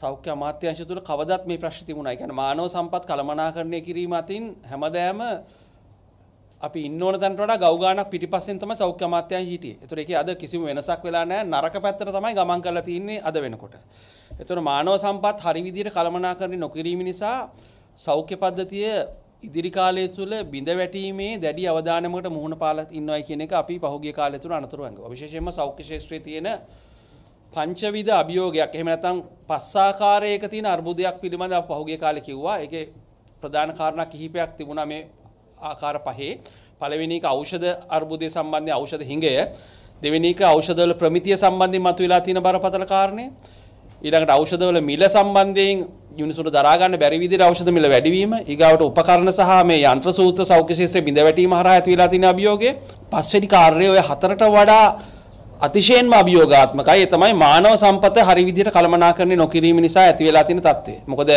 සෞඛ්‍ය අමාත්‍යංශය තුළ කවදත් මේ ප්‍රශ්න තිබුණා. ඒ කියන්නේ මානව සම්පත් කළමනාකරණය කිරීම අතින් හැමදාම අපි ඉන්න ඕන තැනට වඩා ගව් ගානක් පිටිපස්සෙන් තමයි සෞඛ්‍ය අමාත්‍යංශය හිටියේ. ඒතර ඒකේ අද කිසිම වෙනසක් වෙලා නැහැ. නරක පැත්තට තමයි ගමන් කරලා තින්නේ අද වෙනකොට. ඒතර මානව සම්පත් හරි විදිහට කළමනාකරණය නොකිරීම නිසා සෞඛ්‍ය පද්ධතිය ඉදිරි කාලය තුළ බිඳ වැටීමේ දැඩි අවධානමකට මුහුණ පාලා ඉන්නවයි කියන එක අපි පහුගිය කාලය තුළ අනතුරු අංග. විශේෂයෙන්ම සෞඛ්‍ය ශාස්ත්‍රයේ තියෙන පංචවිධ අභියෝගයක් එහෙම නැත්නම් පස්සාකාරයක තියෙන අර්බුදයක් පිළිබඳව පහුගිය කාලේ කිව්වා. ඒකේ ප්‍රධාන කාරණා කිහිපයක් තිබුණා මේ ආකාර පහේ. පළවෙනි එක ඖෂධ අර්බුදය සම්බන්ධයෙන් ඖෂධ හිඟය. දෙවෙනි එක ඖෂධවල ප්‍රමිතිය සම්බන්ධයෙන් මතුවලා තියෙන බරපතල කාරණේ. ඊළඟට ඖෂධවල මිල සම්බන්ධයෙන් යුනිසුට දරාගන්න බැරි විදිහට ඖෂධ මිල වැඩිවීම, ඊගාවට උපකරණ සහ මේ යන්ත්‍ර සූත්‍ර සෞඛ්‍ය ශාස්ත්‍රයේ බිඳ වැටීම හරහා ඇතිවලා තියෙන අභියෝගය. පස්වෙනි කාර්යය ඔය හතරට වඩා අතිශයෙන්ම අභියෝගාත්මකයි. ඒ තමයි මානව සම්පත හරි විදිහට කළමනාකරණය නොකිරීම නිසා ඇති වෙලා තියෙන තත්ත්වය. මොකද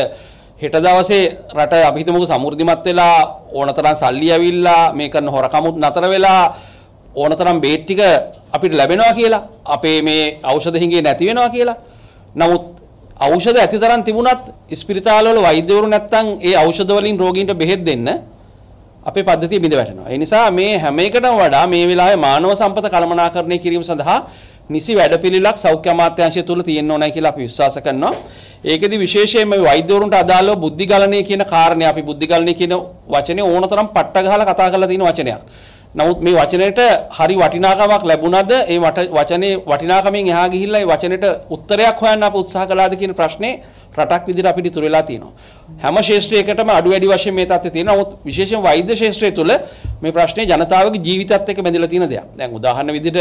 හෙට දවසේ රට අපි හිතමුකෝ සමෘද්ධිමත් වෙලා ඕනතරම් සල්ලි ඇවිල්ලා මේ කරන හොරකමුත් නතර වෙලා ඕනතරම් බේත් ටික අපිට ලැබෙනවා කියලා අපේ මේ ඖෂධ හිඟේ නැති වෙනවා කියලා. නමුත් ඖෂධ ඇති තරම් තිබුණත් ස්පිරිතාලවල වෛද්‍යවරු නැත්තම් ඒ ඖෂධ වලින් රෝගීන්ට බෙහෙත් දෙන්න අපේ පද්ධතිය බිඳ වැටෙනවා. ඒ නිසා මේ හැම එකටම වඩා මේ වෙලාවේ මානව සම්පත කළමනාකරණය කිරීම සඳහා නිසි වැඩපිළිවෙලක් සෞඛ්‍ය අමාත්‍යාංශය තුල තියෙන්න ඕනයි කියලා අපි විශ්වාස කරනවා. ඒකෙදි විශේෂයෙන්ම වෛද්‍යවරුන්ට අදාළව බුද්ධිගලණය කියන කාරණේ අපි බුද්ධිගලණය කියන වචනේ ඕනතරම් පට්ට ගහලා කතා කරලා තියෙන වචනයක්. නමුත් මේ වචනයට හරි වටිනාකමක් ලැබුණද ඒ වචනේ වටිනාකමෙන් එහා ගිහිල්ලා ඒ වචනෙට උත්තරයක් හොයන්න අප උත්සාහ කළාද කියන ප්‍රශ්නේ රටක් විදිහට අපිට ඉතුරු වෙලා තියෙනවා. හැම ශාස්ත්‍රයකටම අඩු වැඩි වශයෙන් මේ තත්ත්වය තියෙනවා. නමුත් විශේෂයෙන් වෛද්‍ය ශාස්ත්‍රය තුළ මේ ප්‍රශ්නේ ජනතාවගේ ජීවිතත් එක්ක බැඳලා තියෙන දෙයක්. දැන් උදාහරණ විදිහට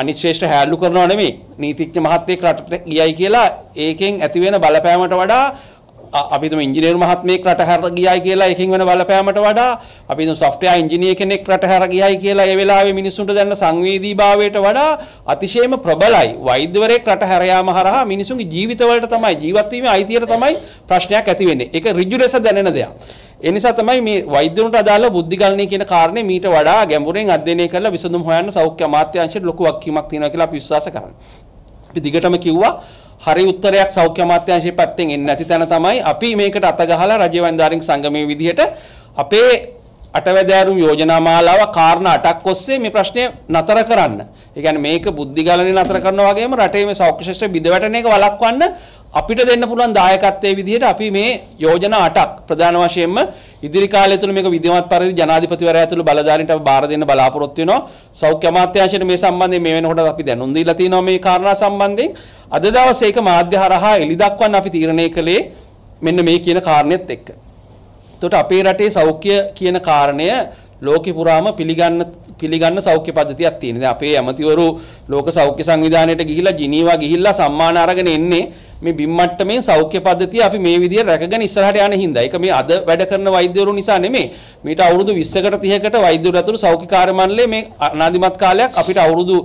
අනිත් ශාස්ත්‍ර හැරලු කරනවා නෙමෙයි. නීතිඥ මහත්තයෙක් රටට ගියයි කියලා ඒකෙන් ඇති වෙන බලපෑමට වඩා අපිම ඉංජිනේර් මහත්මයෙක් රට හැර ගියයි කියලා එකින් වෙන බලපෑමට වඩා අපි සොෆ්ට්වෙයා ඉංජිනේර් කෙනෙක් රට හැර ගියයි කියලා ඒ වෙලාවේ මිනිසුන්ට දැනෙන සංවේදීභාවයට වඩා අතිශයම ප්‍රබලයි වෛද්‍යවරයෙක් රට හැර යාම හරහා මිනිසුන්ගේ ජීවිතවලට තමයි ජීවත් වීමේ අයිතියට තමයි ප්‍රශ්නයක් ඇති වෙන්නේ. ඒක ඍජු ලෙස දැනෙන දෙයක්. ඒ නිසා තමයි මේ වෛද්‍යවරුන්ට අදාළ බුද්ධිගලණය කියන කාරණේ මීට වඩා ගැඹුරෙන් අධ්‍යයනය කරලා විසඳුම් හොයන්න සෞඛ්‍ය අමාත්‍යාංශයට ලොකු වක්කීමක් තියෙනවා කියලා අපි විශ්වාස කරනවා. අපි දිගටම කිව්වා හරි උත්තරයක් සෞඛ්‍ය අමාත්‍යාංශයේ පැත්තෙන් එන්නේ නැති තැන තමයි අපි මේකට අත ගහලා රජේ වන්දාරින් සංගමයේ විදිහට අපේ අටවැදෑරුම් යෝජනා මාලාව කාරණා අටක් ඔස්සේ මේ ප්‍රශ්නය නතර කරන්න. ඒ කියන්නේ මේක බුද්ධිගලනේ නතර කරනවා වගේම රටේ මේ සෞඛ්‍ය ශාස්ත්‍ර බිඳවැටෙන එක වළක්වන්න අපිට දෙන්න පුළුවන් දායකත්වයේ විදිහට අපි මේ යෝජනා 8ක් ප්‍රධාන වශයෙන්ම ඉදිරි කාලය තුළ මේක විධිමත් පරිදි ජනාධිපතිවරයා ඇතුළු බලධාරීන්ට අපි බාර දෙන්න බලාපොරොත්තු වෙනවා. සෞඛ්‍ය අමාත්‍යාංශයට මේ සම්බන්ධයෙන් මේ වෙනකොට අපි දැනුම් දීලා තිනවා මේ කාරණා සම්බන්ධයෙන්. අද දවසේ ඒක මාධ්‍ය හරහා එළි දක්වන්න අපි තීරණය කළේ මෙන්න මේ කියන කාරණෙත් එක්ක. එතකොට අපේ රටේ සෞඛ්‍ය කියන කාරණය ලෝකෙ පුරාම පිළිගන්න පිළිගන්න සෞඛ්‍ය පද්ධතියක් තියෙනවා. අපේ ඇමතිවරු ලෝක සෞඛ්‍ය සංවිධානයට ගිහිලා ජිනීවා ගිහිල්ලා සම්මාන අරගෙන එන්නේ මේ බිම් මට්ටමේ සෞඛ්‍ය පද්ධතිය අපි මේ විදිහට රැකගෙන ඉස්සරහට යන හින්දා. ඒක මේ අද වැඩ කරන වෛද්‍යවරු නිසා නෙමෙයි. මීට අවුරුදු 20කට 30කට වෛද්‍යවරු අතුරු සෞඛ්‍ය කාර්ය මණ්ඩලයේ මේ අනාදිමත් කාලයක් අපිට අවුරුදු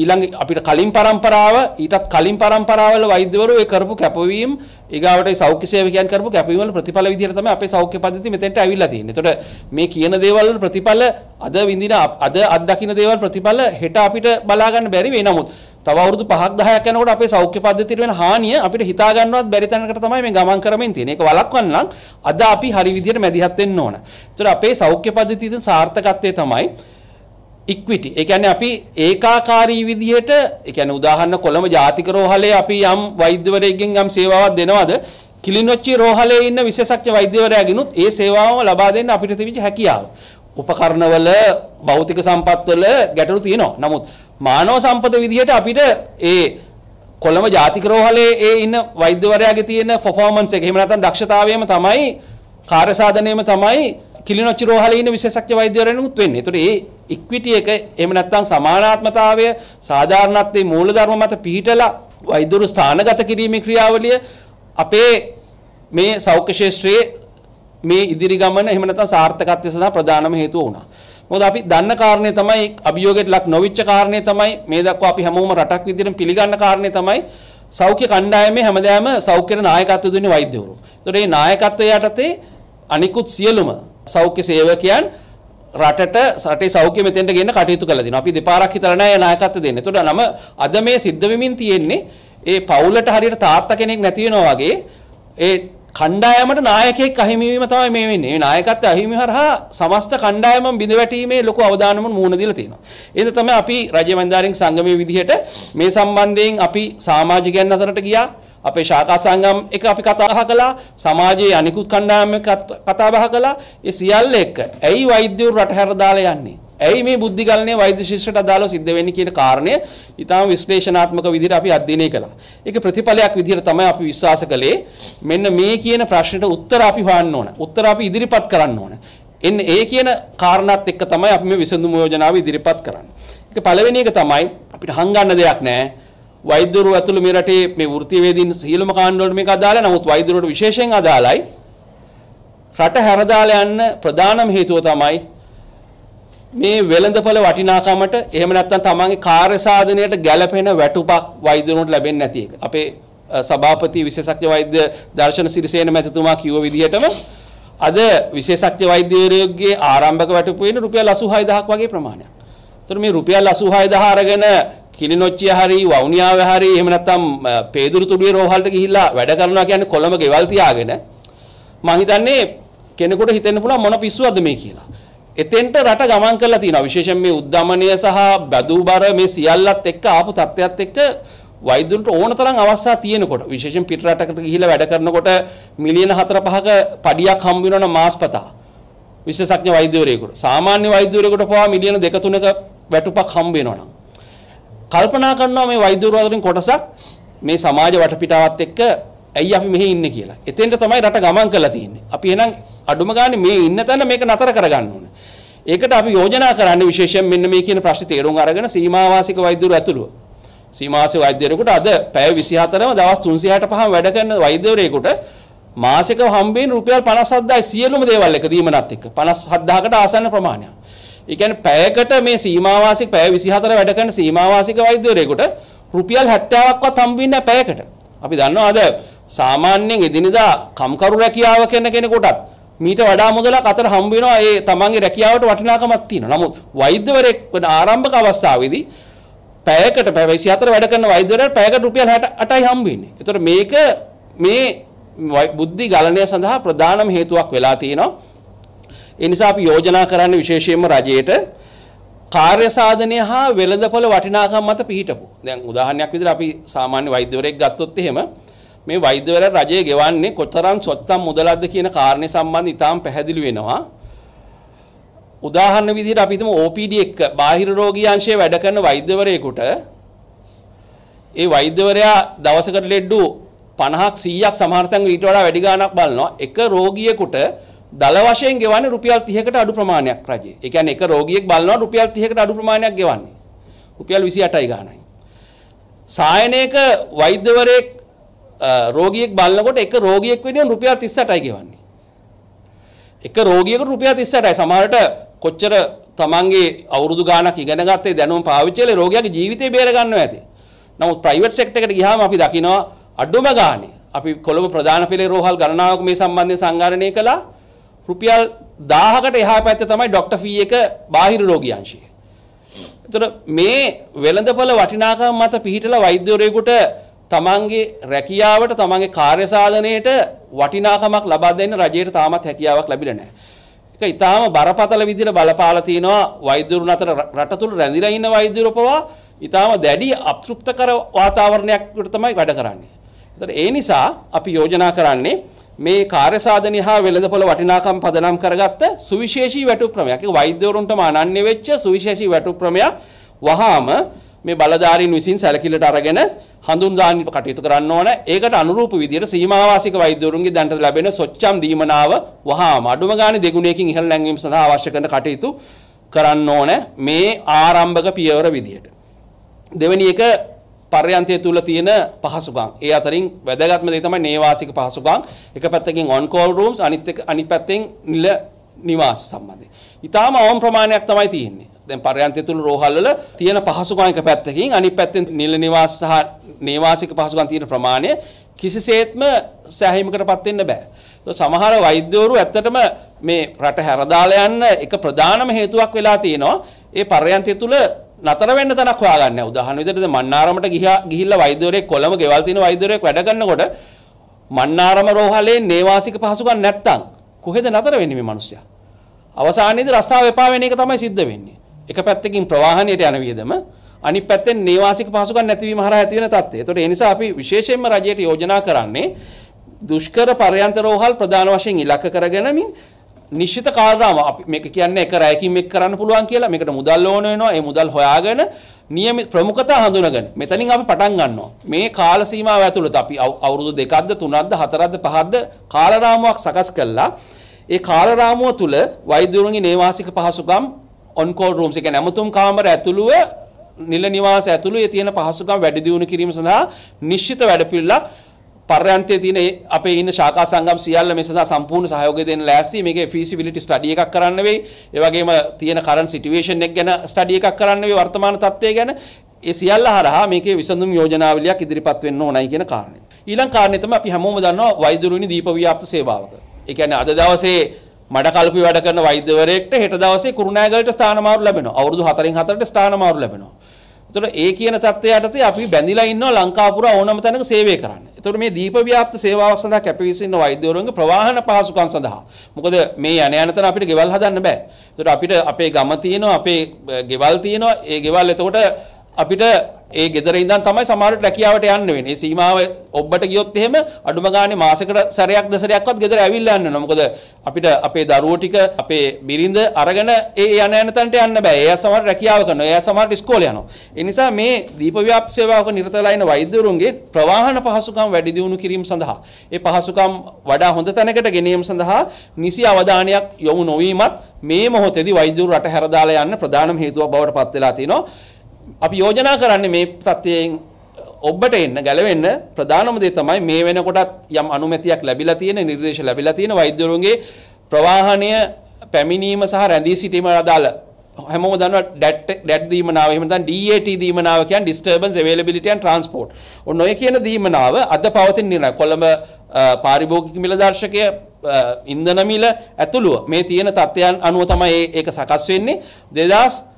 ඊළඟ අපිට කලින් પરම්පරාව ඊටත් කලින් પરම්පරාවල වෛද්‍යවරු ඒ කරපු කැපවීම් ඊගාවට සෞඛ්‍ය සේවකයන් කරපු කැපවීම් වල ප්‍රතිඵල විදිහට තමයි අපේ සෞඛ්‍ය පද්ධතිය මෙතෙන්ට ඇවිල්ලා තියෙන්නේ. එතකොට මේ කියන දේවල් වල ප්‍රතිඵල අද විඳින අද අත්දකින්න දේවල් ප්‍රතිඵල හෙට අපිට බලා ගන්න බැරි වෙයි. නමුත් තව අවුරුදු 5ක් 10ක් යනකොට අපේ සෞඛ්‍ය පද්ධතියට වෙන හානිය අපිට හිතා ගන්නවත් බැරි තැනකට තමයි මේ ගමන් කරමින් තියෙන්නේ. ඒක වළක්වන්න නම් අද අපි හරි විදියට මැදිහත් වෙන්න ඕන. ඒතර අපේ සෞඛ්‍ය පද්ධතියේ සාර්ථකත්වය තමයි ඉක්විටි. ඒ කියන්නේ අපි ඒකාකාරී විදියට, ඒ කියන්නේ උදාහරණ කොළඹ ජාතික රෝහලේ අපි යම් වෛද්‍යවරයෙක්ගෙන් යම් සේවාවක් දෙනවද? කිලිනොච්චි රෝහලේ ඉන්න විශේෂඥ වෛද්‍යවරයාගෙනුත් ඒ සේවාවම ලබා දෙන්න අපිට තිබිච්ච හැකියාව. උපකරණවල භෞතික සම්පත්වල ගැටලු තියෙනවා. නමුත් මානව සම්පත විදිහට අපිට ඒ කොළඹ ජාතික රෝහලේ ඒ ඉන්න වෛද්‍යවරයාගේ තියෙන පර්ෆෝමන්ස් එක එහෙම නැත්නම් දක්ෂතාවයම තමයි කාර්යසාධනයම තමයි කිලිනොච්චි රෝහලේ ඉන්න විශේෂඥ වෛද්‍යවරයෙනුත් වෙන්නේ. ඒතකොට ඒ ඉක්විටි එක එහෙම නැත්නම් සමානාත්මතාවය සාධාරණත්වයේ මූලධර්ම මත පිහිටලා වෛද්‍යවරු ස්ථානගත කිරීමේ ක්‍රියාවලිය අපේ මේ සෞඛ්‍ය ශාස්ත්‍රයේ මේ ඉදිරි ගමන එහෙම නැත්නම් සාර්ථකත්වය සඳහා ප්‍රධානම හේතුව වුණා. මොකද අපි දන්න කාරණේ තමයි අභියෝගයට ලක් නොවිච්ච කාරණේ තමයි මේ දක්වා අපි හැමෝම රටක් විදිහට පිළිගන්න කාරණේ තමයි සෞඛ්‍ය කණ්ඩායමේ හැමදාම සෞඛ්‍ය නායකත්වය දුන්නේ වෛද්‍යවරු. ඒතකොට මේ නායකත්වය යටතේ අනිකුත් සියලුම සෞඛ්‍ය සේවකයන් රටට රටේ සෞඛ්‍ය මෙතෙන්ට ගෙන කටයුතු කළා දිනවා. අපි දෙපාරක් හිතලා නැහැ නායකත්වය දෙන්න. ඒතකොට නම අද මේ සිද්ධ වෙමින් තියෙන්නේ ඒ පවුලට හරියට තාත්තා කෙනෙක් නැති වෙනවා වගේ ඒ කණ්ඩායමට නායකයෙක් අහිමි වීම තමයි මේ වෙන්නේ. මේ නායකත්වය අහිමි හරහා සමස්ත කණ්ඩායමම බිඳ වැටීමේ ලොකු අවදානමක් මුහුණ දීලා තියෙනවා. ඒක තමයි අපි රාජ්‍ය මන්දාරින් සංගමයේ විදිහට මේ සම්බන්ධයෙන් අපි සමාජිකයන් අතරට ගියා. අපේ ශාකා සංගම් එක අපි කතා බහ කළා. සමාජයේ අනිකුත් කණ්ඩායම් කතා බහ කළා. ඒ සියල්ල එක්ක ඇයි වෛද්‍යවරු රට හැර දාලා යන්නේ? ඇයි මේ බුද්ධිගලනේ වෛද්‍ය ශිෂ්ටට අදාළව සිද්ධ වෙන්නේ කියන කාරණය ඊටාම විශ්ලේෂණාත්මක විදිහට අපි අධ්‍යයනය කළා. ඒක ප්‍රතිඵලයක් විදිහට තමයි අපි විශ්වාස කළේ මෙන්න මේ කියන ප්‍රශ්නෙට උත්තර අපි හොයන්න ඕන. උත්තර අපි ඉදිරිපත් කරන්න ඕන. එන්න ඒ කියන කාරණාත් එක්ක තමයි අපි මේ විසඳුම් යෝජනාව ඉදිරිපත් කරන්නේ. ඒක පළවෙනි එක තමයි අපිට හංගන්න දෙයක් නැහැ. වෛද්‍යවරු ඇතුළු මේ රටේ මේ වෘත්තිවේදීන් සියලුම කාණ්ඩ වලට මේක අදාළයි. නමුත් වෛද්‍යවරුන්ට විශේෂයෙන් අදාළයි. රට හැරදාලා යන්න ප්‍රධානම හේතුව තමයි මේ වෙළඳපොළ වටිනාකමට එහෙම නැත්නම් තමන්ගේ කාර්ය සාධනයට ගැළපෙන වැටුපක් වෛද්‍යවරුන්ට ලැබෙන්නේ නැති එක. අපේ සභාපති විශේෂඥ වෛද්‍ය දර්ශන සිරිසේන මැතිතුමා කිව්ව විදිහටම අද විශේෂඥ වෛද්‍යවරයෙකුගේ ආරම්භක වැටුප වෙන්නේ රුපියල් 86000ක් වගේ ප්‍රමාණයක්. එතකොට මේ රුපියල් 86000 අරගෙන කිලිනොච්චිය හරි වවුනියාවේ හරි එහෙම නැත්නම් පේදුරු තුඩුවේ රෝහලට ගිහිල්ලා වැඩ කරනවා කියන්නේ කොළඹ ගෙවල් තියාගෙන මම හිතන්නේ කෙනෙකුට හිතෙන්න පුළුවන් මොන පිස්සුවක්ද මේ කියලා. එතෙන්ට රට ගමන් කරලා තියෙනවා විශේෂයෙන් මේ උද්දමනය සහ බැදූබර මේ සියල්ලත් එක්ක ආපු තත්ත්වයක් එක්ක වෛද්‍යන්ට ඕන තරම් අවස්ථා තියෙනකොට විශේෂයෙන් පිට රටකට ගිහිලා වැඩ කරනකොට මිලියන 4-5ක පඩියක් හම්බ වෙනවන මාස්පතා විශේෂඥ වෛද්‍යවරයෙකුට සාමාන්‍ය වෛද්‍යවරයෙකුට පවා මිලියන 2-3ක වැටුපක් හම්බ වෙනවනම් කල්පනා කරනවා මේ වෛද්‍යවරු අතරින් කොටසක් මේ සමාජ වටපිටාවත් එක්ක ඇයි අපි මෙහි ඉන්නේ කියලා. එතෙන්ට තමයි රට ගමන් කරලා තියෙන්නේ. අපි එහෙනම් අඩුම ගානේ මේ ඉන්න තැන මේක නතර කරගන්න ඕනේ. ඒකට අපි යෝජනා කරන්නේ විශේෂයෙන් මෙන්න මේ කියන ප්‍රශ්නේ තේරුම් අරගෙන සීමාවාසික වෛද්‍යවරු ඇතුළුව සීමාවාසික වෛද්‍යවරයෙකුට අද පැය 24ම දවස් 365ම වැඩ කරන වෛද්‍යවරයෙකුට මාසිකව හම්බෙන රුපියල් 57000 සියලුම දේවල් එක දීමනත් එක්ක 57000කට ආසන්න ප්‍රමාණයක්. ඒ කියන්නේ පැයකට මේ සීමාවාසික පැය 24 වැඩ කරන සීමාවාසික වෛද්‍යවරයෙකුට රුපියල් 70000ක්වත් හම්බෙන්නේ පැයකට. අපි දන්නවා අද සාමාන්‍යයෙන් එදිනෙදා කම්කරු රැකියාව කරන කෙනෙකුටත් මීට වඩා මුදලක් අතර හම්බ වෙනවා ඒ තමන්ගේ රැකියාවට වටිනාකමක් තියෙනවා. නමුත් වෛද්‍යවරයෙක් වන ආරම්භක අවස්ථාවේදී පැයකට පැය 24 වැඩ කරන වෛද්‍යවරයාට පැයකට රුපියල් 68යි හම්බ වෙන්නේ. ඒතර මේක මේ බුද්ධි ගලණය සඳහා ප්‍රධානම හේතුවක් වෙලා තියෙනවා. ඒ නිසා අපි යෝජනා කරන්නේ විශේෂයෙන්ම රජයට කාර්ය සාධනය හා වෙළඳපොළ වටිනාකම් මත පිහිටපු. දැන් උදාහරණයක් විදිහට අපි සාමාන්‍ය වෛද්‍යවරයෙක් ගත්තොත් එහෙම මේ වෛද්‍යවරයා රජය ගෙවන්නේ කොතරම් සොත්තම් මුදලක්ද කියන කාරණේ සම්බන්ධ ඉතාම පැහැදිලි වෙනවා. උදාහරණ විදිහට අපි හිතමු OPD එක බාහිර රෝගී අංශයේ වැඩ කරන වෛද්‍යවරයෙකුට ඒ වෛද්‍යවරයා දවසකට ලෙඩ්ඩු 50ක් 100ක් සමහර තැන් ඊට වඩා වැඩි ගාණක් බලනවා. එක රෝගියෙකුට දල වශයෙන් ගෙවන්නේ රුපියල් 30කට අඩු ප්‍රමාණයක් රජේ. ඒ කියන්නේ එක රෝගියෙක් බලනවා රුපියල් 30කට අඩු ප්‍රමාණයක් ගෙවන්නේ. රුපියල් 28යි ගාණයි. සායනයක වෛද්‍යවරයෙක් රෝගියෙක් බලනකොට එක රෝගියෙක් වෙනුවෙන් රුපියල් 38යි ගෙවන්නේ. එක රෝගියෙකුට රුපියල් 38යි. සමහරට කොච්චර තමන්ගේ අවුරුදු ගාණක් ඉගෙන ගත්තේ දැනුම පාවිච්චි කළේ රෝගියාගේ ජීවිතේ බේර ගන්නවා ඇති. නමුත් ප්‍රයිවට් සෙක්ටර් එකට ගියාම අපි දකිනවා අඩුම ගාණේ අපි කොළඹ ප්‍රධාන පෙළේ රෝහල් ගණනාවක් මේ සම්බන්ධයෙන් සංගාණනය කළා. රුපියල් 1000කට එහා පැත්තේ තමයි ડોක්ටර් ෆී එක බාහිර රෝගියංශය. එතකොට මේ වෙළඳපොළ වටිනාකම මත පිහිටලා වෛද්‍යවරයෙකුට තමන්ගේ රැකියාවට තමන්ගේ කාර්ය සාධනයට වටිනාකමක් ලබා දෙන්න රජයට තාමත් හැකියාවක් ලැබිලා නැහැ. ඒක ඊටාම බරපතල විදිහට බලපාලා තිනවා වෛද්‍යවරුන් අතර රට තුල රැඳිලා ඉන්න වෛද්‍යවරුපවා ඊටාම දැඩි අප්‍රෘප්තකර වාතාවරණයකට තමයි වැඩ කරන්නේ. ඒතර ඒ නිසා අපි යෝජනා කරන්නේ මේ කාර්ය සාධනය හා වෙළඳපොළ වටිනාකම් පදනම් කරගත්ත සුවිශේෂී වැටුප් ක්‍රමයක්. ඒක වෛද්‍යවරුන්ටම අනන්‍ය වෙච්ච සුවිශේෂී වැටුප් ක්‍රමයක්. වහාම මේ බලධාරීන් විසින් සැලකිල්ලට අරගෙන හඳුන්වාගෙන කටයුතු කරන්න ඕන. ඒකට අනුරූප විදියට සීමාවාසික වෛද්‍යවරුන්ගේ දැනට ලැබෙන සොච්චම් දීමනාව වහාම අඩුම ගානේ දෙගුණයකින් ඉහළ නැංවීම සඳහා අවශ්‍ය කරන කටයුතු කරන්න ඕන මේ ආරම්භක පියවර විදියට. දෙවැනි එක පර්යන්තය තුල තියෙන පහසුකම්. ඒ අතරින් වැදගත්ම දේ තමයි නේවාසික පහසුකම්. එක පැත්තකින් on call rooms අනිත් අනිත් පැත්තෙන් නිල නිවාස සම්බන්ධයෙන්. ඊටාම අවම ප්‍රමාණයක් තමයි තියෙන්නේ. දැන් පරයන්තය තුළ රෝහල්වල තියෙන පහසුකම් එක පැත්තකින් අනිත් පැත්තෙන් නිල නිවාස සහ නේවාසික පහසුකම් තියෙන ප්‍රමාණය කිසිසේත්ම සෑහීමකටපත් වෙන්න බෑ. සමහර වෛද්‍යවරු ඇත්තටම මේ රට හැරදාලා යන්න එක ප්‍රධානම හේතුවක් වෙලා තියෙනවා. ඒ පරයන්තය තුළ නතර වෙන්න තැනක් හොයාගන්න. උදාහරණ විදිහට මන්නාරමට ගිහිල්ලා වෛද්‍යවරයෙක් කොළඹ ගෙවල් තියෙන වෛද්‍යවරයෙක් වැඩ කරනකොට මන්නාරම රෝහලේ නේවාසික පහසුකම් නැත්තම් කොහෙද නතර වෙන්නේ මේ මිනිස්සයා? අවසානයේදී රස්සාව එපා වෙන එක තමයි සිද්ධ වෙන්නේ. එක පැත්තකින් ප්‍රවාහණයට යන වියදම අනිත් පැත්තෙන් නේවාසික පහසුකම් නැතිවීම හරහා ඇති වෙන තත්ත්වය. ඒතකොට ඒ නිසා අපි විශේෂයෙන්ම රජයට යෝජනා කරන්නේ දුෂ්කර පරයන්ත රෝහල් ප්‍රධාන වශයෙන් ඉලක්ක කරගෙනමින් නිශ්චිත කාරණාව අපි මේක කියන්නේ එක රැයකින් මේක කරන්න පුළුවන් කියලා මේකට මුදල් ඕන වෙනවා ඒ මුදල් හොයාගෙන නියමිත ප්‍රමුඛතා හඳුනගෙන මෙතනින් අපි පටන් ගන්නවා මේ කාල සීමාව ඇතුළත අපි අවුරුදු දෙකක්ද තුනක්ද හතරක්ද පහක්ද කාල රාමුවක් සකස් කළා ඒ කාල රාමුව තුළ වෛද්‍යවරුන්ගේ නේවාසික පහසුකම් ඔන්කෝල් රූම්ස් කියන්නේ ඇමතුම් කාමර ඇතුළුව නිල නිවාස ඇතුළුවේ තියෙන පහසුකම් වැඩි දියුණු කිරීම සඳහා නිශ්චිත වැඩපිළිවෙලක් පර්යන්තයේ තියෙන අපේ ඉන්න ශාඛා සංගම් සියල්ල මේ සඳහා සම්පූර්ණ සහයෝගය දෙන්න ලෑස්ති. මේකේ feasibility study එකක් කරන්න වෙයි. ඒ වගේම තියෙන current situation එක ගැන study එකක් කරන්න වෙයි වර්තමාන තත්ත්වය ගැන. ඒ සියල්ල හරහා මේකේ විසඳුම් යෝජනාවලියක් ඉදිරිපත් වෙන්න ඕනයි කියන කාරණය. ඊළඟ කාරණේ තමයි අපි හැමෝම දන්නවා වෛද්‍යරුණි දීප ව්‍යාප්ත සේවාවක. ඒ කියන්නේ අද දවසේ මඩ කල්පි වැඩ කරන වෛද්‍යවරයෙක්ට හෙට දවසේ කුරුණෑගලට ස්ථානමාරු ලැබෙනවා. අවුරුදු 4න් 4ට ස්ථානමාරු ලැබෙනවා. එතකොට ඒ කියන தත්ත්වයට තේ අපි බැඳිලා ඉන්නවා ලංකාපුර ඕනම තැනක සේවය කරන්න. එතකොට මේ දීප ව්‍යාප්ත සේවාවක් සඳහා කැපවිසින්න වෛද්‍යවරුන්ගේ ප්‍රවාහන පහසුකම් සඳහා. මොකද මේ යන යන තැන අපිට ගෙවල් හදන්න බෑ. එතකොට අපිට අපේ ගම තියෙනවා, අපේ ගෙවල් තියෙනවා. ඒ ගෙවල් එතකොට අපිට ඒ ගෙදර ඉඳන් තමයි සමහරට රැකියාවට යන්න වෙන්නේ. සීමාව ඔබට ගියොත් එහෙම අඩුම ගානේ මාසෙකට සැරයක් දෙසරයක්වත් ගෙදර ඇවිල්ලා යන්න ඕන. මොකද අපිට අපේ දරුවෝ ටික අපේ බිරිඳ අරගෙන ඒ යන යන තැනට යන්න බෑ. එයා සමහර රැකියාව කරනවා. එයා සමහර ඉස්කෝලේ යනවා. ඒ නිසා මේ දීප ව්‍යාප්ති සේවාවක නිරතලා ඉන වෛද්‍යවරුන්ගේ ප්‍රවාහන පහසුකම් වැඩි දියුණු කිරීම සඳහා ඒ පහසුකම් වඩා හොඳ තැනකට ගෙනීම සඳහා නිසි අවධානයක් යොමු නොවීමත් මේ මොහොතේදී වෛද්‍යවරු රට හැරදාලා යන්න ප්‍රධානම හේතුවක් බවට පත් වෙලා තිනවා. අපි යෝජනා කරන්නේ මේ තත්ත්වයෙන් ඔබට එන්න ගැලවෙන්න ප්‍රධානම දේ තමයි මේ වෙනකොටත් යම් අනුමැතියක් ලැබිලා තියෙන නිර්දේශ ලැබිලා තියෙන වෛද්‍යවරුන්ගේ ප්‍රවාහණය පැමිණීම සහ රැඳී සිටීම අදාළ හැමෝම දන්නවා ඩැට් ඩැට් දීමනාව එහෙම නැත්නම් DAT දීමනාව කියන්නේ disturbance availability and transport. ඔන්න ඔය කියන දීමනාව අද පවතින නිර්ණය කොළඹ පාරිභෝගික මිලදර්ශකය ඉන්ධන මිල ඇතුළුව මේ තියෙන තත්ත්වයන් අනුව තමයි ඒක සකස් වෙන්නේ 2000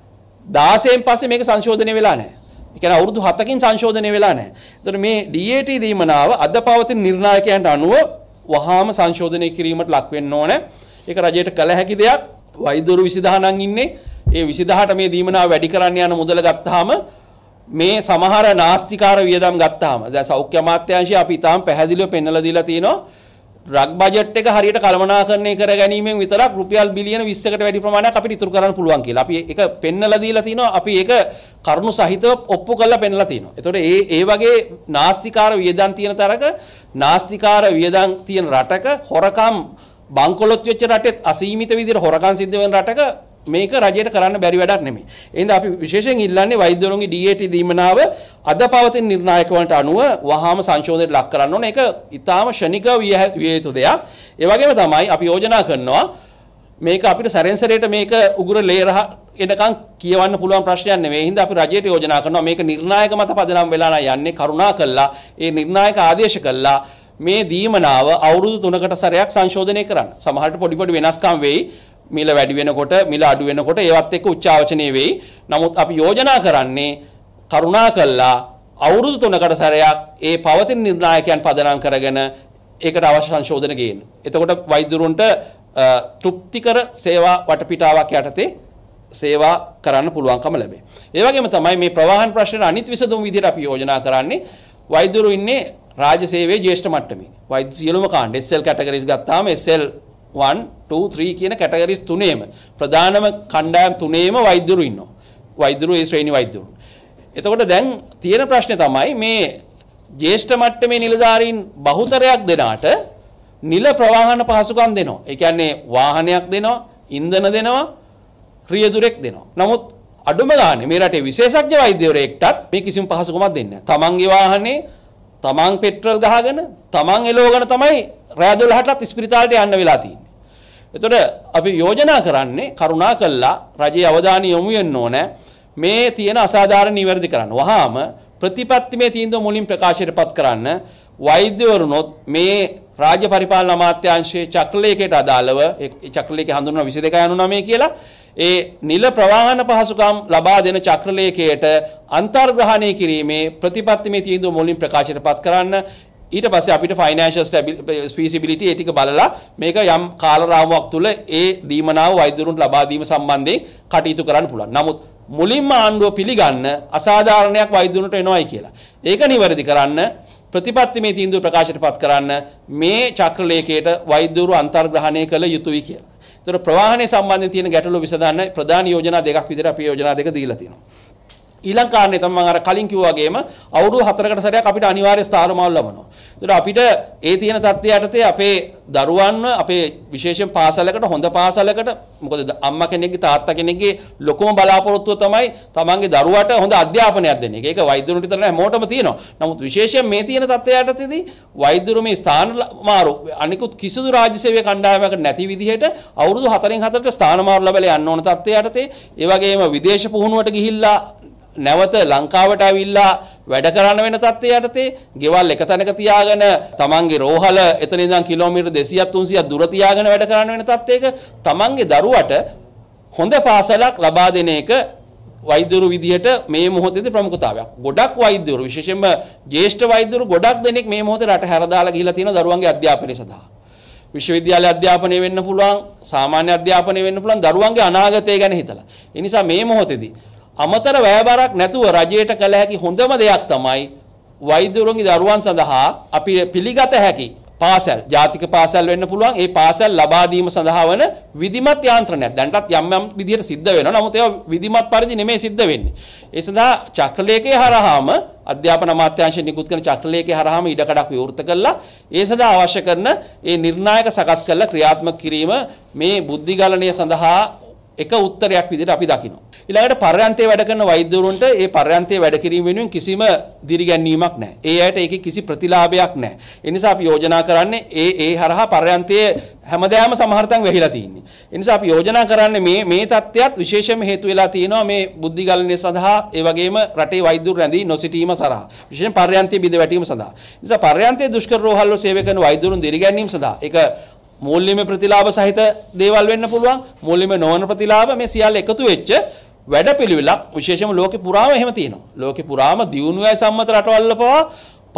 16න් පස්සේ මේක සංශෝධනය වෙලා නැහැ. ඒ කියන්නේ අවුරුදු 7කින් සංශෝධනය වෙලා නැහැ. ඒතර මේ DAT දීමනාව අද පවතින නිර්ණායකයන්ට අනුව වහාම සංශෝධනය කිරීමට ලක් වෙන්න ඕන. ඒක රජයට කළ හැකි දෙයක්. වෛද්‍යවරු 20000 නම් ඉන්නේ. ඒ 20000ට මේ දීමනාව වැඩි කරන්න යන මුදල ගත්තාම මේ සමහර නාස්තිකාර වියදම් ගත්තාම දැන් සෞඛ්‍ය අමාත්‍යාංශය අපි ඊටාම් පැහැදිලිව පෙන්වලා දීලා තිනවා ඩ්‍රග් බජට් එක හරියට කළමනාකරණය කර ගැනීමෙන් විතරක් රුපියල් බිලියන 20කට වැඩි ප්‍රමාණයක් අපිට ඉතුරු කරන්න පුළුවන් කියලා. අපි ඒක පෙන්නලා දීලා තිනවා. අපි ඒක කරුණු සහිතව ඔප්පු කරලා පෙන්නලා තිනවා. එතකොට ඒ ඒ වගේ නාස්තිකාර වියදම් තියෙන තරක නාස්තිකාර වියදම් තියෙන රටක හොරකම් බංකොලොත් වෙච්ච රටෙත් අසීමිත විදිහට හොරකම් සිද්ධ වෙන රටක මේක රජයට කරන්න බැරි වැඩක් නෙමෙයි. එහෙනම් අපි විශේෂයෙන් ඉල්ලන්නේ වෛද්‍යවරුන්ගේ DAT දීමනාව අද පවතින නිර්ණායකවලට අනුව වහාම සංශෝධනයට ලක් කරන්න ඕනේ. ඒක ඊටාම ෂණික විය යුතු දෙයක්. ඒ වගේම තමයි අපි යෝජනා කරනවා මේක අපිට සැරෙන් සැරේට මේක උගුර ලේරහ එනකන් කියවන්න පුළුවන් ප්‍රශ්නයක් නෙවෙයි. හින්දා අපි රජයට යෝජනා කරනවා මේක නිර්ණායක මත පදනම් වෙලා නම් යන්නේ කරුණා කළා ඒ නිර්ණායක ආදේශ කළා මේ දීමනාව අවුරුදු 3කට සැරයක් සංශෝධනය කරන්න. සමහරට පොඩි පොඩි වෙනස්කම් වෙයි. මිල වැඩි වෙනකොට මිල අඩු වෙනකොට ඒවත් එක්ක උච්චාවචනය වෙයි. නමුත් අපි යෝජනා කරන්නේ කරුණා කළා අවුරුදු තුනකට සැරයක් ඒ පවතින නිර්ණායකයන් පදනම් කරගෙන ඒකට අවශ්‍ය සංශෝධන ගේන්න. එතකොට වෛද්‍යරුන්ට තෘප්තිකර සේවා වටපිටාවක් යටතේ සේවා කරන්න පුළුවන්කම ලැබේ. ඒ වගේම තමයි මේ ප්‍රවාහන ප්‍රශ්න අනිත් විසඳුම් විදිහට අපි යෝජනා කරන්නේ වෛද්‍යරු ඉන්නේ රාජ්‍ය සේවයේ ජ්‍යෙෂ්ඨ මට්ටමේ. වෛද්‍ය සියලුම කාණ්ඩ SL කැටගරිස් ගත්තාම SL 1 2 3 කියන කැටගරිස් තුනේම ප්‍රධානම කණ්ඩායම් තුනේම වෛද්‍යවරු ඉන්නවා. වෛද්‍යවරු ඒ ශ්‍රේණි වෛද්‍යවරු. එතකොට දැන් තියෙන ප්‍රශ්නේ තමයි මේ ජ්‍යෙෂ්ඨ මට්ටමේ නිලධාරීන් බහුතරයක් දෙනාට නිල ප්‍රවාහන පහසුකම් දෙනවා. ඒ කියන්නේ වාහනයක් දෙනවා, ඉන්ධන දෙනවා, රියදුරෙක් දෙනවා. නමුත් අඩුම ගානේ මේ රටේ විශේෂඥ වෛද්‍යවරයෙක්ටත් මේ කිසිම පහසුකමක් දෙන්නේ නැහැ. තමන්ගේ වාහනේ තමන් පෙට්‍රල් ගහගෙන තමන් එලෝගන තමයි රෑ 12ටත් ඉස්පිරිතාලට යන්න වෙලා තියෙන්නේ. එතොට අපි යෝජනා කරන්නේ කරුණා කල්ලා රජයේ අවධානය යොමු වෙන්න ඕනෑ මේ තියෙන අසාධාරණ නිවැරදි කරන්න. වහාම ප්‍රතිපත්තිමේ තීන්දුව මුලින් ප්‍රකාශයට පත් කරන්න වෛද්‍යවරුනොත් මේ රාජ්‍ය පරිපාලන අමාත්‍යාංශයේ චක්‍රලේඛයට අදාළව ඒ චක්‍රලේඛය හඳුන්වන 22.9 කියලා ඒ නිල ප්‍රවාහන පහසුකම් ලබා දෙන චක්‍රලේඛයට අන්තර්ග්‍රහණය කිරීමේ ප්‍රතිපත්තිමේ තීන්දුව මුලින් ප්‍රකාශයට පත් කරන්න ඊට පස්සේ අපිට ෆයිනෑන්ෂල් ෆීසිබිලිටි ඒ ටික බලලා මේක යම් කාල රාමුවක් තුළ ඒ දීමනාව වෛද්‍යවරුන්ට ලබා දීම සම්බන්ධයෙන් කටයුතු කරන්න පුළුවන්. නමුත් මුලින්ම ආණ්ඩුව පිළිගන්න අසාධාරණයක් වෛද්‍යවරුන්ට එනවායි කියලා. ඒක නිවැරදි කරන්න ප්‍රතිපත්තිමේ තීන්දුව ප්‍රකාශයට පත් කරන්න මේ චක්‍රලේඛයට වෛද්‍යවරු අන්තර්ග්‍රහණය කළ යුතුයි කියලා. ඒතර ප්‍රවාහනයේ සම්බන්ධයෙන් තියෙන ගැටලු විසඳන්න ප්‍රධාන යෝජනා දෙකක් විදිහට අපි යෝජනා දෙක දීලා තියෙනවා. ඊළඟ කාරණේ තමයි මම අර කලින් කිව්වා වගේම අවුරුදු 4කට සැරයක් අපිට අනිවාර්ය ස්ථාවර මාල් ලැබෙනවා. ඒතර අපිට ඒ තියෙන තත්ත්වය යටතේ අපේ දරුවන්ව අපේ විශේෂයෙන් පාසලකට හොඳ පාසලකට මොකද අම්මා කෙනෙක්ගේ තාත්තා කෙනෙක්ගේ ලොකුම බලාපොරොත්තුව තමයි තමන්ගේ දරුවාට හොඳ අධ්‍යාපනයක් දෙන එක. ඒක වෛද්‍යවරුන්ට විතර නෑ හැමෝටම තියෙනවා. නමුත් විශේෂයෙන් මේ තියෙන තත්ත්වය යටතේදී වෛද්‍යවරු මේ ස්ථාන මාරු අනිකුත් කිසිදු රාජ්‍ය සේවය කණ්ඩායමකට නැති විදිහට අවුරුදු 4න් 4ට ස්ථාන මාරු ලැබලා යන්න ඕන තත්ත්වය යටතේ ඒ වගේම විදේශ පුහුණුවට ගිහිල්ලා නැවත ලංකාවට ඇවිල්ලා වැඩ කරන්න වෙන තත්ත්වය යටතේ ගෙවල් එක තැනක තියාගෙන තමන්ගේ රෝහල එතන ඉඳන් කිලෝමීටර් 200ක් 300ක් දුර තියාගෙන වැඩ කරන්න වෙන තත්ත්වයක තමන්ගේ දරුවට හොඳ පාසලක් ලබා දෙන එක වෛද්‍යවරු විදිහට මේ මොහොතේදී ප්‍රමුඛතාවයක්. ගොඩක් වෛද්‍යවරු විශේෂයෙන්ම ජ්‍යෙෂ්ඨ වෛද්‍යවරු ගොඩක් දෙනෙක් මේ මොහොතේ රට හැරදාලා ගිහිලා තියෙනවා දරුවන්ගේ අධ්‍යාපනය සඳහා. විශ්වවිද්‍යාල අධ්‍යාපනය වෙන්න පුළුවන්, සාමාන්‍ය අධ්‍යාපනය වෙන්න පුළුවන් දරුවන්ගේ අනාගතය ගැන හිතලා. ඒ නිසා මේ මොහොතේදී අමතර වැයබරක් නැතුව රජයට කළ හැකි හොඳම දෙයක් තමයි වෛද්‍යවරුන්ගේ දරුවන් සඳහා අපි පිළිගත හැකි පාසල් ජාතික පාසල් වෙන්න පුළුවන් ඒ පාසල් ලබා දීම සඳහා වන විධිමත් යාන්ත්‍රණයක් දැන්ටත් යම් යම් විදිහට සිද්ධ වෙනවා නමුත් ඒවා විධිමත් පරිදි නෙමෙයි සිද්ධ වෙන්නේ ඒ සඳහා චක්‍රලේඛයේ හරහාම අධ්‍යාපන අමාත්‍යාංශය නිකුත් කරන චක්‍රලේඛයේ හරහාම ඉඩකඩක් විවෘත කළා ඒ සඳහා අවශ්‍ය කරන ඒ නිර්ණායක සකස් කළ ක්‍රියාත්මක කිරීම මේ බුද්ධිගලණය සඳහා එක උත්තරයක් විදිහට අපි දකිනවා. ඊළඟට පර්යන්තයේ වැඩ කරන වෛද්‍යවරුන්ට ඒ පර්යන්තයේ වැඩ කිරීම වෙනුවෙන් කිසිම දිරිගැන්වීමක් නැහැ. ඒ අයට ඒකේ කිසි ප්‍රතිලාභයක් නැහැ. ඒ නිසා අපි යෝජනා කරන්නේ ඒ ඒ හරහා පර්යන්තයේ හැමදාම සමහරතන් වෙහිලා තියෙන්නේ. ඒ නිසා අපි යෝජනා කරන්නේ මේ මේ தත්ත්වයට විශේෂම හේතු වෙලා තියෙනවා මේ බුද්ධිගලණය සඳහා ඒ වගේම රටේ වෛද්‍යවරු රැඳී නොසිටීම සඳහා. විශේෂයෙන් පර්යන්තයේ බිඳ වැටීම සඳහා. ඒ නිසා පර්යන්තයේ දුෂ්කර රෝහල්වල සේවය කරන වෛද්‍යවරුන් දිරිගැන්වීම සඳහා ඒක මූල්‍යමය ප්‍රතිලාභ සහිත දේවල් වෙන්න පුළුවන් මූල්‍යමය නොවන ප්‍රතිලාභ මේ සියල්ල එකතු වෙච්ච වැඩපිළිවෙලක් විශේෂම ලෝකේ පුරාම එහෙම තියෙනවා ලෝකේ පුරාම දියුණුවයි සම්මත රටවල් පවා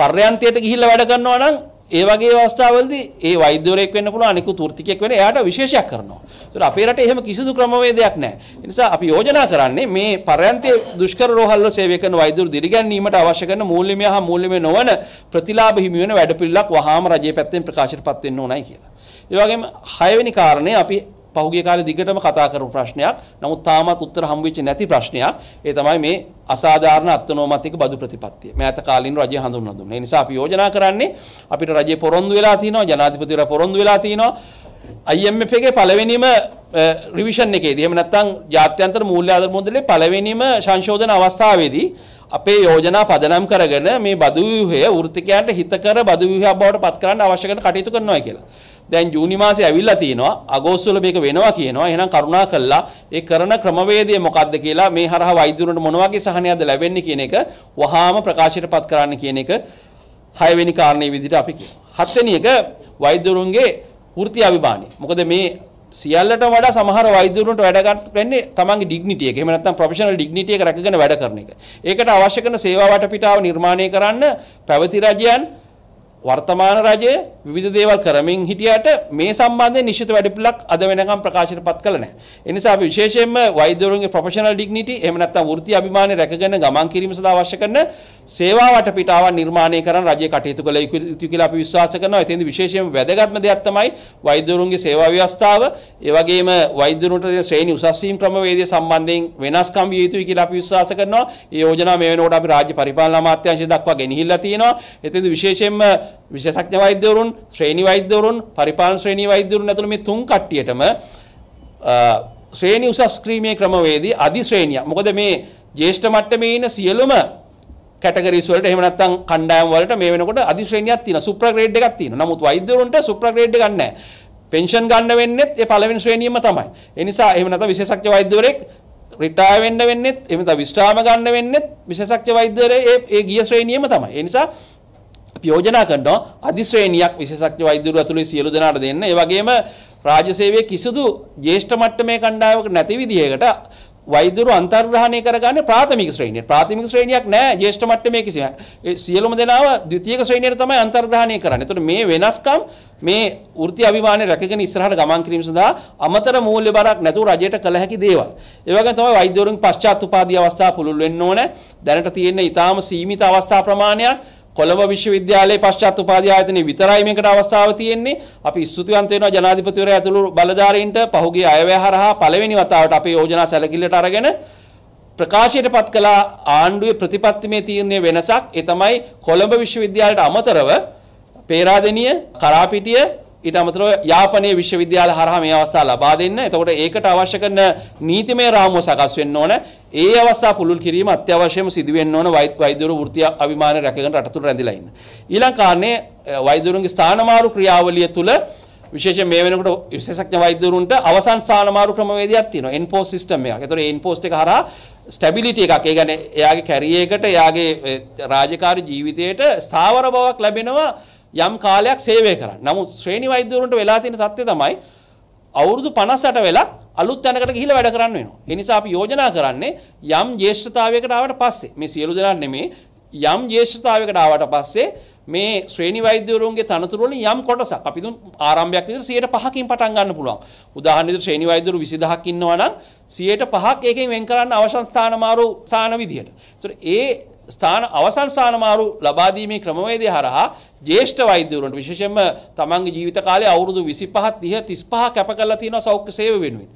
පර්යන්තයට ගිහිල්ලා වැඩ කරනවා නම් ඒ වගේ අවස්ථාවලදී ඒ වෛද්‍යවරයෙක් වෙන්න පුළුවන් අනිකුත් වෘත්තිකයෙක් වෙන එයාට විශේෂයක් කරනවා. ඒතර අපේ රටේ එහෙම කිසිදු ක්‍රමවේදයක් නැහැ. ඒ නිසා අපි යෝජනා කරන්නේ මේ පරයන්තයේ දුෂ්කර රෝහල් වල සේවය කරන වෛද්‍යවරු දිරිගැන්වීමට අවශ්‍ය කරන මූල්‍යමය හා මූල්‍යමය නොවන ප්‍රතිලාභ හිමි වෙන වැඩපිළිවෙලක් වහාම රජයේ පැත්තෙන් ප්‍රකාශයටපත් වෙන්න ඕනයි කියලා. ඒ වගේම හයවෙනි කාරණේ අපි පහුගිය කාලේ දිගටම කතා කරපු ප්‍රශ්නයක්. නමුත් තාමත් උත්තර හම් වෙච්ච නැති ප්‍රශ්නයක්. ඒ තමයි මේ අසාධාරණ අත්නෝමතික බදු ප්‍රතිපත්තිය. මේ අත කාලින් රජය හඳුන්වා දුන්නා. ඒ නිසා අපි යෝජනා කරන්නේ අපිට රජය පොරොන්දු වෙලා තිනවා, ජනාධිපතිවරයා පොරොන්දු වෙලා තිනවා. IMF එකේ පළවෙනිම රිවිෂන් එකේදී එහෙම නැත්නම් ජාත්‍යන්තර මූල්‍ය ආධාර මුදලේ පළවෙනිම සංශෝධන අවස්ථාවේදී අපේ යෝජනා පදනම් කරගෙන මේ බදු ව්‍යුහය වෘත්තිකයන්ට හිතකර බදු ව්‍යුහයක් බවට පත් කරන්න අවශ්‍ය කරන කටයුතු කරනවා කියලා. දැන් ජූනි මාසේ ඇවිල්ලා තිනවා අගෝස්තු වල මේක වෙනවා කියනවා. එහෙනම් කරුණා කරලා ඒ කරන ක්‍රමවේදය මොකක්ද කියලා මේ හරහා වෛද්‍යවරුන්ට මොන වගේ සහනයක්ද ලැබෙන්නේ කියන එක වහාම ප්‍රකාශයට පත් කරන්න කියන එක හයවෙනි කාරණේ විදිහට අපි කියනවා. හත්වෙනි එක වෛද්‍යවරුන්ගේ වෘත්ති අභිමානය. මොකද මේ සියල්ලට වඩා සමහර වෛද්‍යවරුන්ට වැඩ කරන්නේ තමන්ගේ ඩිග්නිටි එක. එහෙම නැත්නම් ප්‍රොෆෙෂනල් ඩිග්නිටි එක රැකගෙන වැඩ කරන එක. ඒකට අවශ්‍ය කරන සේවා වටපිටාව නිර්මාණය කරන්න පැවති රජයන් වර්තමාන රජය විවිධ දේවල් කරමින් හිටියට මේ සම්බන්ධයෙන් නිශ්චිත වැඩපිළිවෙලක් අද වෙනකම් ප්‍රකාශයට පත් කළ නැහැ. ඒ නිසා අපි විශේෂයෙන්ම වෛද්‍යවරුන්ගේ ප්‍රොෆෙෂනල් ඩිග්නිටි එහෙම නැත්නම් වෘත්ති අභිමානය රැකගෙන ගමන් කිරීම සඳහා අවශ්‍ය කරන සේවා වටපිටාවන් නිර්මාණය කරන රජයේ කටයුතු කළ යුතුයි කියලා අපි විශ්වාස කරනවා. එතෙන්දී විශේෂයෙන්ම වැදගත්ම දෙයක් තමයි වෛද්‍යවරුන්ගේ සේවා ව්‍යවස්ථාව, ඒ වගේම වෛද්‍යවරුන්ට ශ්‍රේණි උසස් වීම ක්‍රමවේදය සම්බන්ධයෙන් වෙනස්කම් විය යුතුයි කියලා අපි විශ්වාස කරනවා. මේ යෝජනාව මේ වෙනකොට අපි රාජ්‍ය පරිපාලන අමාත්‍යාංශය දක්වා ගෙනහිල්ලා තියෙනවා. එතෙන්දී විශේෂයෙන්ම විශේෂඥ වෛද්‍යවරුන්, ශ්‍රේණි වෛද්‍යවරුන්, පරිපාලන ශ්‍රේණි වෛද්‍යවරුන් ඇතුළු මේ තුන් කට්ටියටම ශ්‍රේණි උසස් ක්‍රීමේ ක්‍රමවේදී අධි ශ්‍රේණිය. මොකද මේ ජ්‍යෙෂ්ඨ මට්ටමේ ඉන්න සියලුම කැටගරිස් වලට එහෙම නැත්නම් කණ්ඩායම් වලට මේ වෙනකොට අධි ශ්‍රේණියක් තියෙනවා. සුප්‍රා ග්‍රේඩ් එකක් තියෙනවා. නමුත් වෛද්‍යවරුන්ට සුප්‍රා ග්‍රේඩ් එකක් නැහැ. පෙන්ෂන් ගන්න වෙන්නෙත් ඒ පළවෙනි ශ්‍රේණියම තමයි. ඒ නිසා එහෙම නැත්නම් විශේෂඥ වෛද්‍යවරයෙක් රිටායර් වෙන්න වෙන්නෙත් එහෙම නැත්නම් විශ්‍රාම ගන්න වෙන්නෙත් විශේෂඥ වෛද්‍යවරයෙ ඒ ගිය ශ්‍රේණියම තමයි. ඒ නිසා අපි යෝජනා කරනවා අධිශ්‍රේණියක් විශේෂඥ වෛද්‍යවරු ඇතුළු සියලු දෙනාට දෙන්න. ඒ වගේම රාජ්‍ය සේවයේ කිසිදු ජ්‍යෙෂ්ඨ මට්ටමේ කණ්ඩායමක නැති විදිහකට වෛද්‍යවරු අන්තර්ග්‍රහණය කරගන්නේ ප්‍රාථමික ශ්‍රේණියට. ප්‍රාථමික ශ්‍රේණියක් නැහැ ජ්‍යෙෂ්ඨ මට්ටමේ කිසිම. සියලුම දෙනාව ද්විතීයික ශ්‍රේණියට තමයි අන්තර්ග්‍රහණය කරන්නේ. එතකොට මේ වෙනස්කම් මේ වෘත්ති අභිමානය රැකගෙන ඉස්සරහට ගමන් කිරීම සඳහා අමතර මූල්‍ය බරක් නැතුව රජයට කළ හැකි දේවල්. ඒ වගේම තමයි වෛද්‍යවරුන් පශ්චාත් උපාධි අවස්ථා පුළුල් වෙන්න ඕන. දැනට තියෙන ඊටාම සීමිත අවස්ථා ප්‍රමාණයක් කොළඹ විශ්වවිද්‍යාලයේ පශ්චාත් උපාධි ආයතනයේ විතරයි මේකට අවස්ථාව තියෙන්නේ. අපි ස්තුතිවන්ත වෙනවා ජනාධිපතිවරයා ඇතුළු බලධාරීන්ට පහුගිය අයවැය හරහා පළවෙනි වතාවට අපේ යෝජනා සැලකිල්ලට අරගෙන ප්‍රකාශයට පත් කළ ආණ්ඩුවේ ප්‍රතිපත්තිමේ තීරණයේ වෙනසක් ඒ තමයි කොළඹ විශ්වවිද්‍යාලයට අමතරව පේරාදෙණිය, කරාපිටිය ඊට අමතරව යාපනයේ විශ්වවිද්‍යාල හරහා මේ අවස්ථාව ලබා දෙන්න. එතකොට ඒකට අවශ්‍ය කරන නීතිමය රාමුව සකස් වෙන්න ඕන. ඒ අවස්ථා පුළුල් කිරීම අත්‍යවශ්‍යම සිදු වෙන්න ඕන වෛද්‍යවරු වෘත්ති අභිමාන රැකගෙන රටතුල රැඳිලා ඉන්න. ඊළඟ කාරණේ වෛද්‍යවරුන්ගේ ස්ථානමාරු ක්‍රියාවලිය තුළ විශේෂයෙන් මේ වෙනකොට විශේෂඥ වෛද්‍යවරුන්ට අවසන් ස්ථානමාරු ක්‍රමවේදයක් තියෙනවා. එන්ෆෝස් සිස්ටම් එකක්. ඒතකොට ඒ එන්ෆෝස් එක හරහා ස්ටැබිලිටි එකක්. ඒ කියන්නේ එයාගේ කැරියර් එකට එයාගේ රාජකාරී ජීවිතයට ස්ථාවර බවක් ලැබෙනවා. යම් කාලයක් සේවය කරන්න. නමුත් ශ්‍රේණි වෛද්‍යවරුන්ට වෙලා තියෙන තත්ත්වය තමයි අවුරුදු 50ට වෙලා අලුත් තැනකට ගිහිලා වැඩ කරන්න වෙනවා. ඒ නිසා අපි යෝජනා කරන්නේ යම් ජේෂ්ඨතාවයකට ආවට පස්සේ මේ සියලු දෙනා නෙමේ යම් ජේෂ්ඨතාවයකට ආවට පස්සේ මේ ශ්‍රේණි වෛද්‍යවරුන්ගේ තනතුරු වලින් යම් කොටසක් අපි දුන් ආරම්භයක් විදිහට 105කින් පටන් ගන්න පුළුවන්. උදාහරණ විදිහට ශ්‍රේණි වෛද්‍යවරු 20000ක් ඉන්නවා නම් 105ක් ඒකෙන් වෙන් කරන්න අවශ්‍ය ස්ථාන මාරු සාන විදිහට. ඒතර ඒ ස්ථාන අවසන් සානමාරු ලබාදීමේ ක්‍රමවේදය හරහා ජේෂ්ඨ වෛද්‍යවරුන්ට විශේෂයෙන්ම තමන්ගේ ජීවිත කාලේ අවුරුදු 25 30 35 කැප කරලා තියෙනවා සෞඛ්‍ය සේව වෙනුවෙන්.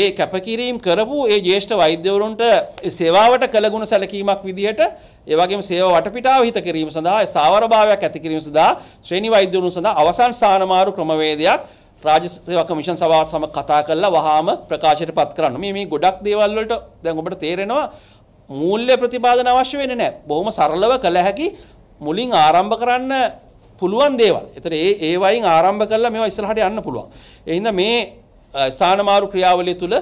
ඒ කැපකිරීම් කරපු ඒ ජේෂ්ඨ වෛද්‍යවරුන්ට සේවාවට කළගුණ සැලකීමක් විදිහට ඒ වගේම සේවා වටපිටාව හිත කිරීම සඳහා සාවරභාවයක් ඇති කිරීම සඳහා ශ්‍රේණි වෛද්‍යවරුන් සඳහා අවසන් සානමාරු ක්‍රමවේදයක් රාජ්‍ය සේවා කමිෂන් සභාවත් සමග කතා කරලා වහාම ප්‍රකාශයට පත් කරන්න. මේ මේ ගොඩක් දේවල් වලට දැන් ඔබට තේරෙනවා මූල්‍ය ප්‍රතිපාදන අවශ්‍ය වෙන්නේ නැහැ. බොහොම සරලව කළ හැකි මුලින් ආරම්භ කරන්න පුළුවන් දේවල්. ඒතර ඒ ඒ වයින් ආරම්භ කළා මේවා ඉස්සරහට යන්න පුළුවන්. ඒ හින්දා මේ ස්ථානමාරු ක්‍රියාවලිය තුල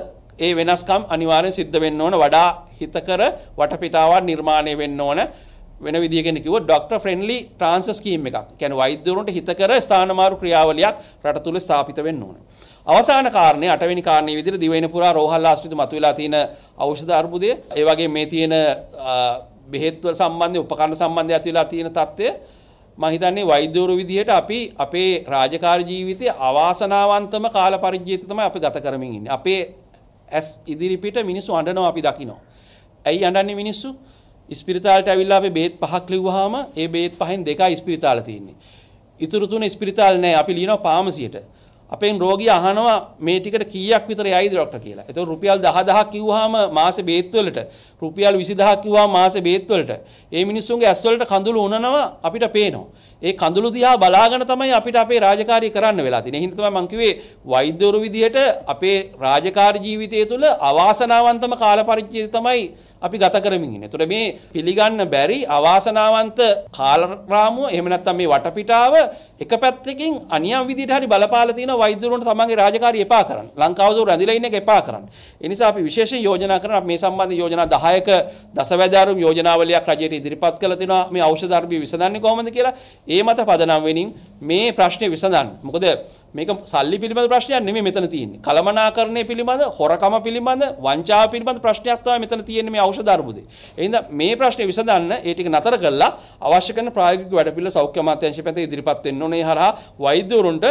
ඒ වෙනස්කම් අනිවාර්යෙන් සිද්ධ වෙන්න ඕන. වඩා හිතකර වටපිටාවක් නිර්මාණය වෙන්න ඕන. වෙන විදිහකින් කිව්වොත් ડોක්ටර් ෆ්‍රෙන්ඩ්ලි ට්‍රාන්ස්ෆර් ස්කීම් එකක්. කියන්නේ වෛද්‍යවරුන්ට හිතකර ස්ථානමාරු ක්‍රියාවලියක් රට තුල ස්ථාපිත වෙන්න ඕනේ. අවසාන කාරණේ අටවෙනි කාරණේ විදිහට දිවයින පුරා රෝහල් ආශ්‍රිත මතුවලා තියෙන ඖෂධ අර්බුදය, ඒ වගේ මේ තියෙන බෙහෙත් වල සම්බන්ධය, උපකරණ සම්බන්ධය ඇතිවලා තියෙන తත්ත්වය මම හිතන්නේ වෛද්‍යවරු විදිහට අපි අපේ රාජකාරී ජීවිතයේ අවාසනාවන්තම කාල පරිජ්‍යය තමයි අපි ගත කරමින් ඉන්නේ. අපේ ඇස් ඉදිරිපිට මිනිස්සු අඬනවා අපි දකිනවා. ඇයි අඬන්නේ මිනිස්සු? ඉස්පිරිතාලට ඇවිල්ලා අපි බේත් පහක් ලිව්වහම ඒ බේත් පහෙන් දෙකයි ඉස්පිරිතාල තියෙන්නේ. ඉතුරු තුන ඉස්පිරිතාල නැහැ. අපි ලියනවා ෆාමසියට. අපෙන් රෝගිය අහනවා මේ ටිකට කීයක් විතර යයිද ડોක්ටර් කියලා. එතකොට රුපියල් 10000ක් කිව්වහම මාසෙ බේත් වලට, රුපියල් 20000ක් කිව්වහම මාසෙ බේත් වලට, ඒ මිනිස්සුන්ගේ ඇස් වලට කඳුළු උනනවා අපිට පේනවා. ඒ කඳුළු දිහා බලාගෙන තමයි අපිට අපේ රාජකාරී කරන්න වෙලා තියෙන්නේ. එහෙනම් තමයි මම කිව්වේ වෛද්‍යවරු විදිහට අපේ රාජකාරී ජීවිතය තුළ අවාසනාවන්තම කාල පරිච්ඡේදය තමයි අපි ගත කරමින් ඉන්නේ. එතකොට මේ පිළිගන්න බැරි අවාසනාවන්ත කාලරාමුව එහෙම නැත්නම් මේ වටපිටාව එක පැත්තකින් අනියම් විදිහට හරි බලපාලා තියෙන වෛද්‍යවරුන්ට තමන්ගේ රාජකාරි එපා කරන්න. ලංකාව දුර රැඳිලා ඉන්න එක එපා කරන්න. ඒ නිසා අපි විශේෂයෙන් යෝජනා කරන මේ සම්බන්ධ යෝජනා 10ක දසවැදාරුම් යෝජනාවලියක් රජයට ඉදිරිපත් කළ තිනවා මේ ඖෂධ ධර්ම විසඳන්නේ කොහොමද කියලා. ඒ මත පදනම් වෙමින් මේ ප්‍රශ්නේ විසඳන්න. මොකද මේක සල්ලි පිළිබඳ ප්‍රශ්නයක් නෙමෙයි මෙතන තියෙන්නේ. කලමනාකරණය පිළිබඳ, හොරකම පිළිබඳ, වංචාව පිළිබඳ ප්‍රශ්නයක් තමයි මෙතන තියෙන්නේ මේ ඖෂධ අර්බුදේ. එහෙනම් මේ ප්‍රශ්නේ විසඳන්න ඒ ටික නතර කරලා අවශ්‍ය කරන ප්‍රායෝගික වැඩපිළිවෙළ සෞඛ්‍ය අමාත්‍යාංශය පැත්තේ ඉදිරිපත් වෙන්න ඕනේ. හරහා වෛද්‍යවරුන්ට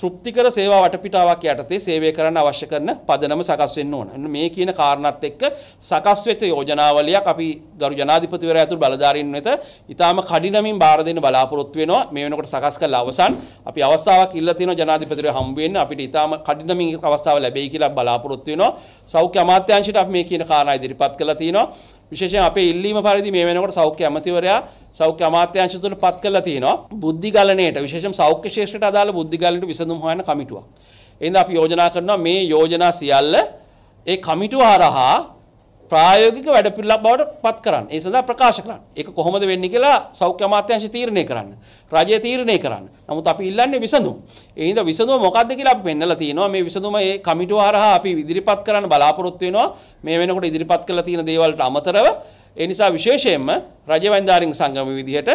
තෘප්තිකර සේවා වටපිටාවක් යටතේ සේවය කරන්න අවශ්‍ය කරන පදනම සකස් වෙන්න ඕන. මේ කියන කාරණාත් එක්ක සකස් වෙච්ච යෝජනාවලියක් අපි ගරු ජනාධිපතිවරයා ඇතුළු බලධාරීන් වෙත ඊටාම කඩිනමින් බාර දෙන්න බලාපොරොත්තු වෙනවා. මේ වෙනකොට සකස් කරලා අවසන් අපි අවස්ථාවක් ඉල්ල තියෙනවා ජනාධිපතිවරයා හම්බ වෙන්න අපිට ඊටාම කඩිනමින් අවස්ථාව ලැබෙයි කියලා බලාපොරොත්තු වෙනවා. සෞඛ්‍ය අමාත්‍යාංශයට අපි මේ කියන කාරණා ඉදිරිපත් කළා තියෙනවා. විශේෂයෙන් අපේ ඉල්ලීම පරිදි මේ වෙනකොට සෞඛ්‍ය ඇමතිවරයා සෞඛ්‍ය අමාත්‍යාංශ තුළ පත් කරලා තිනවා බුද්ධි ගලණයට විශේෂයෙන් සෞඛ්‍ය ක්ෂේත්‍රයට අදාළ බුද්ධි ගලණයට විසඳුම් හොයන කමිටුවක්. එහෙනම් අපි යෝජනා කරනවා මේ යෝජනා සියල්ල ඒ කමිටුව හරහා ප්‍රායෝගික වැඩපිළිවෙලක් බවට පත් කරන්න. ඒ සඳහා ප්‍රකාශ කරන්න. ඒක කොහොමද වෙන්නේ කියලා සෞඛ්‍ය අමාත්‍යාංශය තීරණය කරන්න. රජය තීරණය කරන්න. නමුත් අපි ඉල්ලන්නේ විසඳුම්. ඒ හින්දා විසඳුම මොකක්ද කියලා අපි පෙන්නලා තියෙනවා. මේ විසඳුම මේ කමිටුව හරහා අපි ඉදිරිපත් කරන්න බලාපොරොත්තු වෙනවා. මේ වෙනකොට ඉදිරිපත් කරලා තියෙන දේවල්ට අමතරව ඒ නිසා විශේෂයෙන්ම රජ වන්දාරින් සංගම විදිහට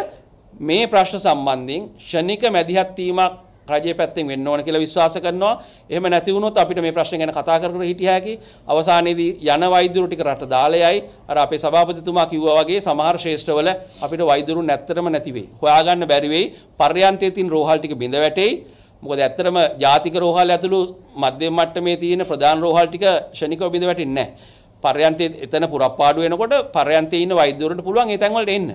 මේ ප්‍රශ්න සම්බන්ධයෙන් ෂණික මැදිහත් වීමක් රජයේ පැත්තෙන් වෙන්න ඕන කියලා විශ්වාස කරනවා. එහෙම නැති වුණොත් අපිට මේ ප්‍රශ්න ගැන කතා කරගෙන හිටිය හැකි. අවසානයේදී යන වෛද්‍යරු ටික රට දාලයයි අර අපේ සභාපතිතුමා කිව්වා වගේ සමහර ශ්‍රේෂ්ඨවල අපිට වෛද්‍යරු නැත්තරම නැති වෙයි. හොයාගන්න බැරි වෙයි. පර්යන්තයේ තියෙන රෝහල් ටික බිඳ වැටෙයි. මොකද ඇත්තටම ජාතික රෝහල් ඇතුළු මධ්‍යම මට්ටමේ තියෙන ප්‍රධාන රෝහල් ටික ශනිකව බිඳ වැටෙන්නේ නැහැ. පර්යන්තයේ එතන පුරප්පාඩු වෙනකොට පර්යන්තයේ ඉන්න වෛද්‍යවරුන්ට පුළුවන් ඒ තැන්වලට එන්න.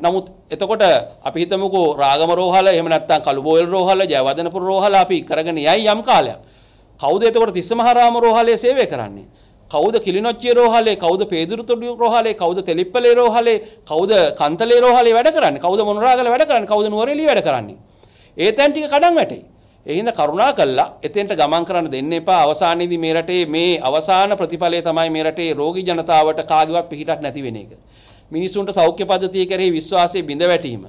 නමුත් එතකොට අපි හිතමුකෝ රාගම රෝහල එහෙම නැත්නම් කළුබෝයල් රෝහල ජයවර්ධනපුර රෝහල අපි කරගෙන යයි යම් කාලයක්. කවුද එතකොට තිස්සමහාරාම රෝහලේ සේවය කරන්නේ? කවුද කිලිනොච්චිය රෝහලේ කවුද පේදුරුතොඩු රෝහලේ කවුද තෙලිප්පලේ රෝහලේ කවුද කන්තලේ රෝහලේ වැඩ කරන්නේ? කවුද මොනරාගල වැඩ කරන්නේ? කවුද නුවරඑළිය වැඩ කරන්නේ? ඒ තැන් ටික කඩන් වැටේ. එහිඳ කරුණා කළා එතෙන්ට ගමන් කරන්න දෙන්න එපා අවසානයේදී මේ රටේ මේ අවසාන ප්‍රතිඵලය තමයි මේ රටේ රෝගී ජනතාවට කාගේවත් පිහිටක් නැති වෙන එක. මිනිසුන්ට සෞඛ්‍ය පද්ධතිය කරේ විශ්වාසය බිඳ වැටීම.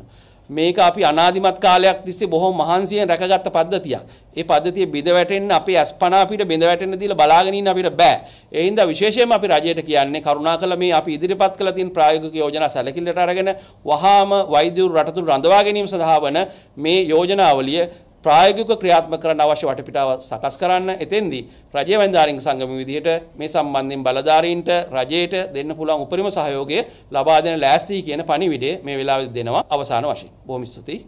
මේක අපි අනාදිමත් කාලයක් තිස්සේ බොහොම මහන්සියෙන් රැකගත්ත පද්ධතියක්. ඒ පද්ධතිය බිඳ වැටෙන්න අපේ අස්පනා අපිට බිඳ වැටෙන්න දීලා බලාගෙන ඉන්න අපිට බෑ. ඒ හින්දා විශේෂයෙන්ම අපි රජයට කියන්නේ කරුණාකරලා මේ අපි ඉදිරිපත් කළ තියෙන ප්‍රායෝගික යෝජනා සැලකිල්ලට අරගෙන වහාම වෛද්‍යවරු රටතුළු රඳවා ගැනීම සඳහා වන මේ යෝජනාවලිය ප්‍රායෝගිකව ක්‍රියාත්මක කරන්න අවශ්‍ය වටපිටාව සකස් කරන්න. එතෙන්දී රජයේ වන්දාරින් සංගම විදිහට මේ සම්බන්ධයෙන් බලධාරීන්ට රජයට දෙන්න පුළුවන් උපරිම සහයෝගය ලබා දෙන ලෑස්ති කියන පණිවිඩය මේ වෙලාවේ දෙනවා අවසාන වශයෙන්. බොහොම ස්තුතියි.